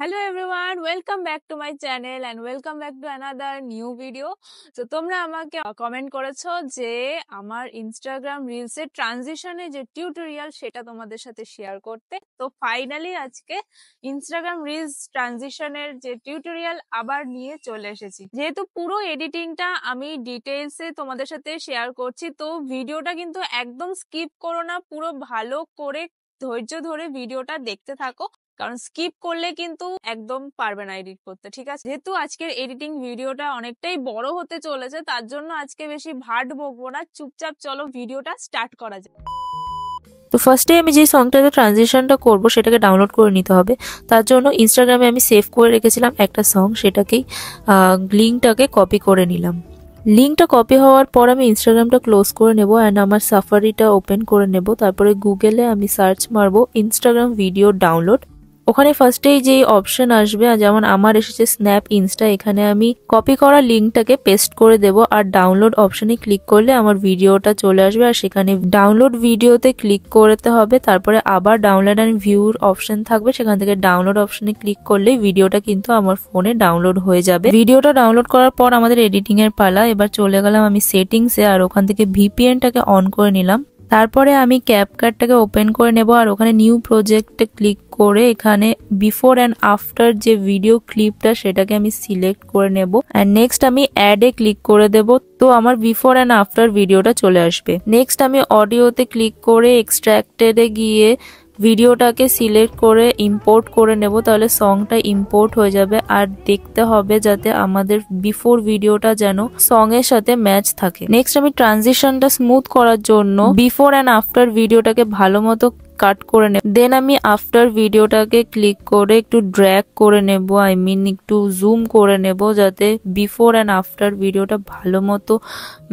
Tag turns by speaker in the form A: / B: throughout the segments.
A: Hello everyone welcome back to my channel and welcome back to another new video তো তোমরা আমাকে comment করেছো যে আমার ইনস্টাগ্রাম রিলসের ট্রানজিশনে যে টিউটোরিয়াল সেটা তোমাদের সাথে শেয়ার করতে তো ফাইনালি আজকে ইনস্টাগ্রাম রিলস ট্রানজিশনের যে টিউটোরিয়াল আবার নিয়ে চলে এসেছি যেহেতু পুরো এডিটিংটা আমি ডিটেলসে তোমাদের সাথে শেয়ার করছি তো ভিডিওটা কিন্তু একদম স্কিপ করো না পুরো ভালো করে ধৈর্য ধরে ভিডিওটা দেখতে থাকো কারণ স্কিপ করলে কিন্তু একদম পারবে না এডিট করতে ঠিক আছে যেহেতু আজকের এডিটিং ভিডিওটা অনেকটাই বড় হতে চলেছে তার জন্য আজকে বেশি ভাট বকবো না চুপচাপ চলো ভিডিওটা স্টার্ট করা যায় তো ফার্স্টে আমি যে সংটাতে ট্রানজেকশনটা করব সেটাকে ডাউনলোড করে নিতে হবে তার জন্য ইনস্টাগ্রামে আমি সেভ করে রেখেছিলাম একটা সং সেটাকেই লিঙ্কটাকে কপি করে নিলাম লিঙ্কটা কপি হওয়ার পর আমি ইনস্টাগ্রামটা ক্লোজ করে নেব অ্যান্ড আমার সাফারিটা ওপেন করে নেব তারপরে গুগলে আমি সার্চ মারবো ইনস্টাগ্রাম ভিডিও ডাউনলোড ওখানে ফার্স্টেই যে অপশন আসবে যেমন আমার এসেছে স্ন্যাপ ইনস্টা এখানে আমি কপি করা লিঙ্কটাকে পেস্ট করে দেব আর ডাউনলোড অপশনে ক্লিক করলে আমার ভিডিওটা চলে আসবে আর সেখানে ডাউনলোড ভিডিওতে ক্লিক করতে হবে তারপরে আবার ডাউনলোড অ্যান্ড ভিউর অপশন থাকবে সেখান থেকে ডাউনলোড অপশনে ক্লিক করলে ভিডিওটা কিন্তু আমার ফোনে ডাউনলোড হয়ে যাবে ভিডিওটা ডাউনলোড করার পর আমাদের এডিটিং এর পালা এবার চলে গেলাম আমি সেটিংসে আর ওখান থেকে ভিপিএনটাকে অন করে নিলাম তারপরে আমি ক্যাপ কার্ডটাকে ওপেন করে নেব আর ওখানে নিউ প্রজেক্টে ক্লিক করে এখানে বিফোর অ্যান্ড আফটার যে ভিডিও ক্লিপটা সেটাকে আমি সিলেক্ট করে নেব অ্যান্ড নেক্সট আমি অ্যাডে ক্লিক করে দেব তো আমার বিফোর অ্যান্ড আফটার ভিডিওটা চলে আসবে নেক্সট আমি অডিওতে ক্লিক করে এক্সট্র্যাক্টেডে গিয়ে ভিডিওটাকে সিলেক্ট করে ইম্পোর্ট করে নেব তাহলে সংটা ইম্পোর্ট হয়ে যাবে আর দেখতে হবে যাতে আমাদের বিফোর ভিডিওটা যেন এর সাথে ম্যাচ থাকে নেক্সট আমি ট্রানজিশনটা স্মুথ করার জন্য বিফোর অ্যান্ড আফটার ভিডিওটাকে ভালো মতো কাট করে নেব দেন আমি আফটার ভিডিওটাকে ক্লিক করে একটু ড্র্যাগ করে নেব আই মিন একটু জুম করে নেব যাতে বিফোর অ্যান্ড আফটার ভিডিওটা ভালো মতো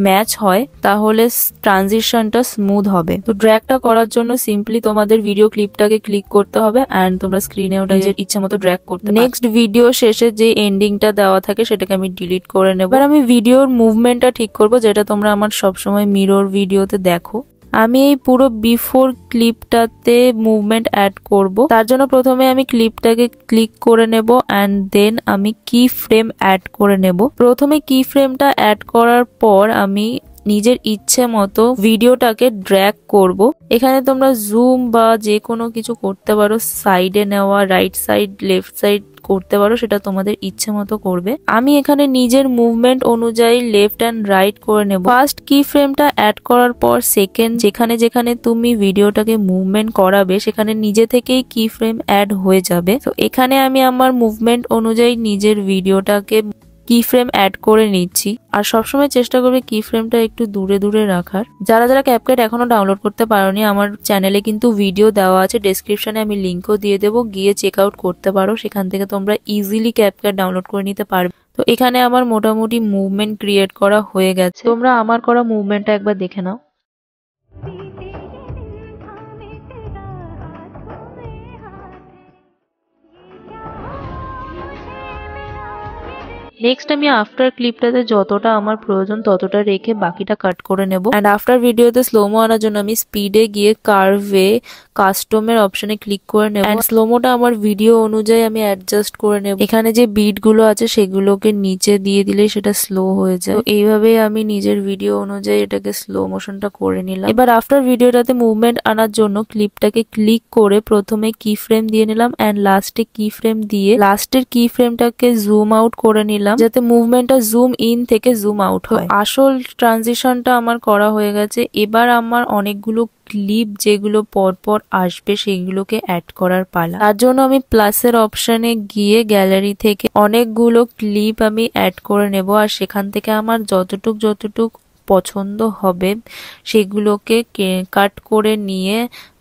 A: ম্যাচ হয় তাহলে ট্রানজিশনটা স্মুথ হবে তো ড্র্যাগটা করার জন্য সিম্পলি তোমাদের ভিডিও ক্লিপটাকে ক্লিক করতে হবে অ্যান্ড তোমরা স্ক্রিনে ওটা ইচ্ছা মতো ড্র্যাগ করতে নেক্সট ভিডিও শেষে যে এন্ডিংটা দেওয়া থাকে সেটাকে আমি ডিলিট করে নেব আর আমি ভিডিওর মুভমেন্টটা ঠিক করব যেটা তোমরা আমার সবসময় মিরর ভিডিওতে দেখো আমি এই পুরো বিফোর ক্লিপটাতে মুভমেন্ট অ্যাড করব তার জন্য প্রথমে আমি ক্লিপটাকে ক্লিক করে নেব অ্যান্ড দেন আমি কি ফ্রেম অ্যাড করে নেব প্রথমে কি ফ্রেমটা অ্যাড করার পর আমি নিজের ইচ্ছে মতো ভিডিওটাকে ড্র্যাগ করব। এখানে তোমরা জুম বা যে কোনো কিছু করতে পারো সাইডে নেওয়া রাইট সাইড লেফট সাইড করতে পারো সেটা তোমাদের ইচ্ছে মতো করবে আমি এখানে নিজের মুভমেন্ট অনুযায়ী লেফট অ্যান্ড রাইট করে নেব ফার্স্ট কি ফ্রেমটা অ্যাড করার পর সেকেন্ড যেখানে যেখানে তুমি ভিডিওটাকে মুভমেন্ট করাবে সেখানে নিজে থেকেই কি ফ্রেম অ্যাড হয়ে যাবে তো এখানে আমি আমার মুভমেন্ট অনুযায়ী নিজের ভিডিওটাকে কি ফ্রেম অ্যাড করে নিচ্ছি আর সবসময় চেষ্টা করবে কি ফ্রেমটা একটু দূরে দূরে রাখার যারা যারা ক্যাপকাট এখনো ডাউনলোড করতে পারোনি আমার চ্যানেলে কিন্তু ভিডিও দেওয়া আছে ডেসক্রিপশনে আমি লিঙ্কও দিয়ে দেবো গিয়ে চেক আউট করতে পারো সেখান থেকে তোমরা ইজিলি ক্যাপকাট ডাউনলোড করে নিতে পারবে তো এখানে আমার মোটামুটি মুভমেন্ট ক্রিয়েট করা হয়ে গেছে তোমরা আমার করা মুভমেন্টটা একবার দেখে নাও নেক্সট আমি আফটার ক্লিপটাতে যতটা আমার প্রয়োজন ততটা রেখে বাকিটা কাট করে নেব অ্যান্ড আফটার ভিডিওতে স্লোমো আনার জন্য আমি স্পিডে গিয়ে কার্ভে কাস্টমের অপশনে ক্লিক করে নেব অ্যান্ড স্লোমোটা আমার ভিডিও অনুযায়ী আমি অ্যাডজাস্ট করে নেব এখানে যে বিটগুলো আছে সেগুলোকে নিচে দিয়ে দিলে সেটা স্লো হয়ে যায় তো এইভাবেই আমি নিজের ভিডিও অনুযায়ী এটাকে স্লো মোশনটা করে নিলাম এবার আফটার ভিডিওটাতে মুভমেন্ট আনার জন্য ক্লিপটাকে ক্লিক করে প্রথমে কি ফ্রেম দিয়ে নিলাম অ্যান্ড লাস্টে কি ফ্রেম দিয়ে লাস্টের কি ফ্রেমটাকে জুম আউট করে নিলাম দিলাম যাতে মুভমেন্টটা জুম ইন থেকে জুম আউট হয় আসল ট্রানজিশনটা আমার করা হয়ে গেছে এবার আমার অনেকগুলো ক্লিপ যেগুলো পরপর আসবে সেগুলোকে অ্যাড করার পালা তার জন্য আমি প্লাসের অপশানে গিয়ে গ্যালারি থেকে অনেকগুলো ক্লিপ আমি অ্যাড করে নেব আর সেখান থেকে আমার যতটুক যতটুক পছন্দ হবে সেগুলোকে কাট করে নিয়ে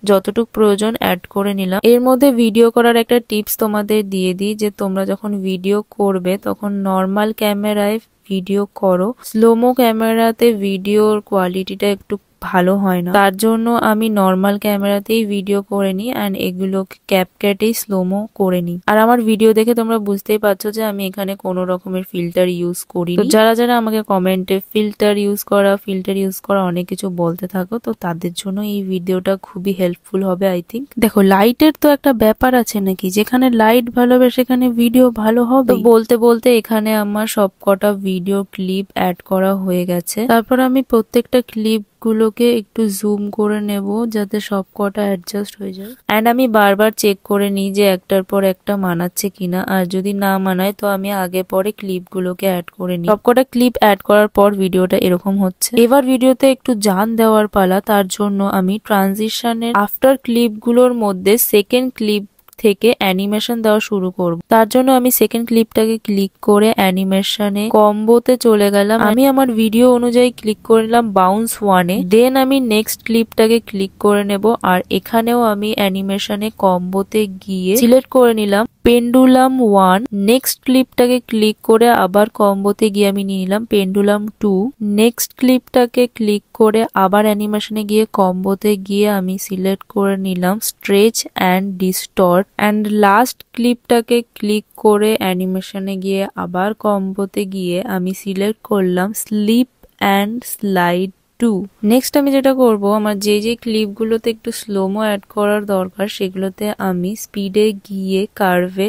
A: যতটুকু প্রয়োজন অ্যাড করে নিলাম এর মধ্যে ভিডিও করার একটা টিপস তোমাদের দিয়ে দিই যে তোমরা যখন ভিডিও করবে তখন নর্মাল ক্যামেরায় ভিডিও করো স্লোমো ক্যামেরাতে ভিডিওর কোয়ালিটিটা একটু ভালো হয় না তার জন্য আমি নর্মাল ক্যামেরাতেই ভিডিও করে নিই অ্যান্ড এগুলো ক্যাপক্যাটেই স্লোমো করে নিই আর আমার ভিডিও দেখে তোমরা বুঝতেই পারছো যে আমি এখানে কোনো রকমের ফিল্টার ইউজ করি তো যারা যারা আমাকে কমেন্টে ফিল্টার ইউজ করা ফিল্টার ইউজ করা অনেক কিছু বলতে থাকো তো তাদের জন্য এই ভিডিওটা খুবই হেল্পফুল হবে আই থিঙ্ক দেখো লাইটের তো একটা ব্যাপার আছে নাকি যেখানে লাইট ভালো হবে সেখানে ভিডিও ভালো হবে বলতে বলতে এখানে আমার সবকটা ভিডিও ক্লিপ অ্যাড করা হয়ে গেছে তারপর আমি প্রত্যেকটা ক্লিপ গুলোকে একটু জুম করে নেব যাতে সব কটা অ্যাডজাস্ট হয়ে যায় অ্যান্ড আমি বারবার চেক করে নিই যে একটার পর একটা মানাচ্ছে কিনা আর যদি না মানায় তো আমি আগে পরে ক্লিপগুলোকে অ্যাড করে নিই সবকটা ক্লিপ অ্যাড করার পর ভিডিওটা এরকম হচ্ছে এবার ভিডিওতে একটু জান দেওয়ার পালা তার জন্য আমি ট্রানজিশনের আফটার ক্লিপগুলোর মধ্যে সেকেন্ড ক্লিপ থেকে অ্যানিমেশন দেওয়া শুরু করব তার জন্য আমি সেকেন্ড ক্লিপটাকে ক্লিক করে অ্যানিমেশনে কম্বোতে চলে গেলাম আমি আমার ভিডিও অনুযায়ী ক্লিক করলাম বাউন্স ওয়ানে দেন আমি নেক্সট ক্লিপটাকে ক্লিক করে নেব আর এখানেও আমি অ্যানিমেশনে কম্বোতে গিয়ে সিলেক্ট করে নিলাম পেন্ডুলাম ওয়ান নেক্সট ক্লিপটাকে ক্লিক করে আবার কম্বোতে গিয়ে আমি নিয়ে নিলাম পেন্ডুলাম টু নেক্সট ক্লিপটাকে ক্লিক করে আবার অ্যানিমেশনে গিয়ে কম্বোতে গিয়ে আমি সিলেক্ট করে নিলাম stretch and distort and last ক্লিপটাকে ক্লিক করে অ্যানিমেশনে গিয়ে আবার কম্বোতে গিয়ে আমি সিলেক্ট করলাম slip and slide two next আমি যেটা করব আমার যে যে ক্লিপগুলোতে একটু স্লোমো অ্যাড করার দরকার সেগুলোতে আমি স্পিডে গিয়ে কার্ভে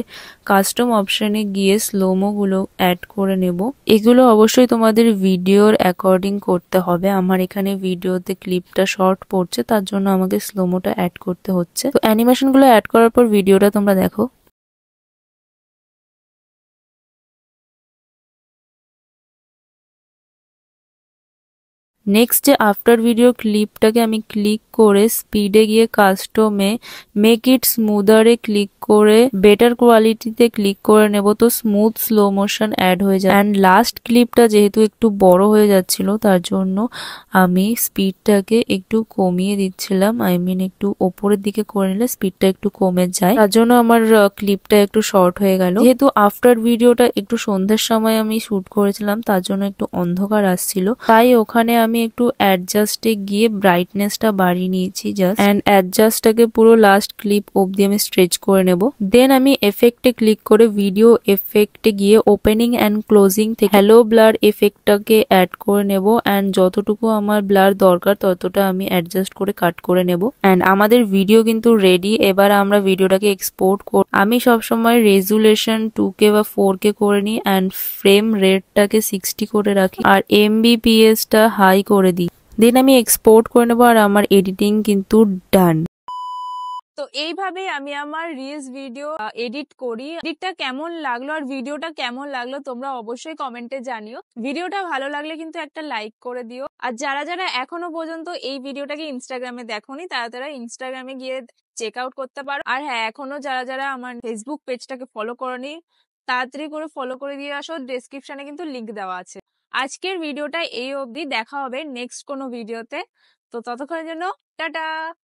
A: কাস্টম অপশানে গিয়ে স্লোমোগুলো অ্যাড করে নেব এগুলো অবশ্যই তোমাদের ভিডিওর অ্যাকর্ডিং করতে হবে আমার এখানে ভিডিওতে ক্লিপটা শর্ট পড়ছে তার জন্য আমাকে স্লোমোটা অ্যাড করতে হচ্ছে তো অ্যানিমেশনগুলো অ্যাড করার পর ভিডিওটা তোমরা দেখো নেক্সট যে আফটার ভিডিও ক্লিপটাকে আমি ক্লিক করে স্পিডে গিয়ে কাস্টমে মেক ইট স্মুদারে ক্লিক করে বেটার কোয়ালিটিতে ক্লিক করে নেব তো স্মুথ স্লো মোশন অ্যাড হয়ে যায় অ্যান্ড লাস্ট ক্লিপটা যেহেতু একটু বড় হয়ে যাচ্ছিল তার জন্য আমি স্পিডটাকে একটু কমিয়ে দিচ্ছিলাম আই মিন একটু ওপরের দিকে করে নিলে স্পিডটা একটু কমে যায় তার জন্য আমার ক্লিপটা একটু শর্ট হয়ে গেল যেহেতু আফটার ভিডিওটা একটু সন্ধ্যের সময় আমি শ্যুট করেছিলাম তার জন্য একটু অন্ধকার আসছিল তাই ওখানে আমি আমি একটু অ্যাডজাস্টে গিয়ে ব্রাইটনেসটা বাড়িয়ে নিয়েছি জাস্ট অ্যান্ড অ্যাডজাস্টটাকে পুরো লাস্ট ক্লিপ অবধি আমি স্ট্রেচ করে নেব দেন আমি এফেক্টে ক্লিক করে ভিডিও এফেক্টে গিয়ে ওপেনিং অ্যান্ড ক্লোজিং থেকে হ্যালো ব্লার এফেক্টটাকে অ্যাড করে নেব অ্যান্ড যতটুকু আমার ব্লার দরকার ততটা আমি অ্যাডজাস্ট করে কাট করে নেব অ্যান্ড আমাদের ভিডিও কিন্তু রেডি এবার আমরা ভিডিওটাকে এক্সপোর্ট কর আমি সবসময় রেজুলেশন টু কে বা ফোর কে করে নিই অ্যান্ড ফ্রেম রেটটাকে সিক্সটি করে রাখি আর এমবিপিএসটা হাই সেলাই করে দিই দেন আমি এক্সপোর্ট করে নেবো আর আমার এডিটিং কিন্তু ডান তো এইভাবে আমি আমার রিলস ভিডিও এডিট করি এডিটটা কেমন লাগলো আর ভিডিওটা কেমন লাগলো তোমরা অবশ্যই কমেন্টে জানিও ভিডিওটা ভালো লাগলে কিন্তু একটা লাইক করে দিও আর যারা যারা এখনো পর্যন্ত এই ভিডিওটাকে ইনস্টাগ্রামে দেখোনি তারা তারা ইনস্টাগ্রামে গিয়ে চেক আউট করতে পারো আর হ্যাঁ এখনো যারা যারা আমার ফেসবুক পেজটাকে ফলো করনি তাড়াতাড়ি করে ফলো করে দিয়ে আসো ডেসক্রিপশনে কিন্তু লিঙ্ক দেওয়া আছে আজকের ভিডিওটা এই অবধি দেখা হবে নেক্সট কোনো ভিডিওতে তো ততক্ষণের জন্য টাটা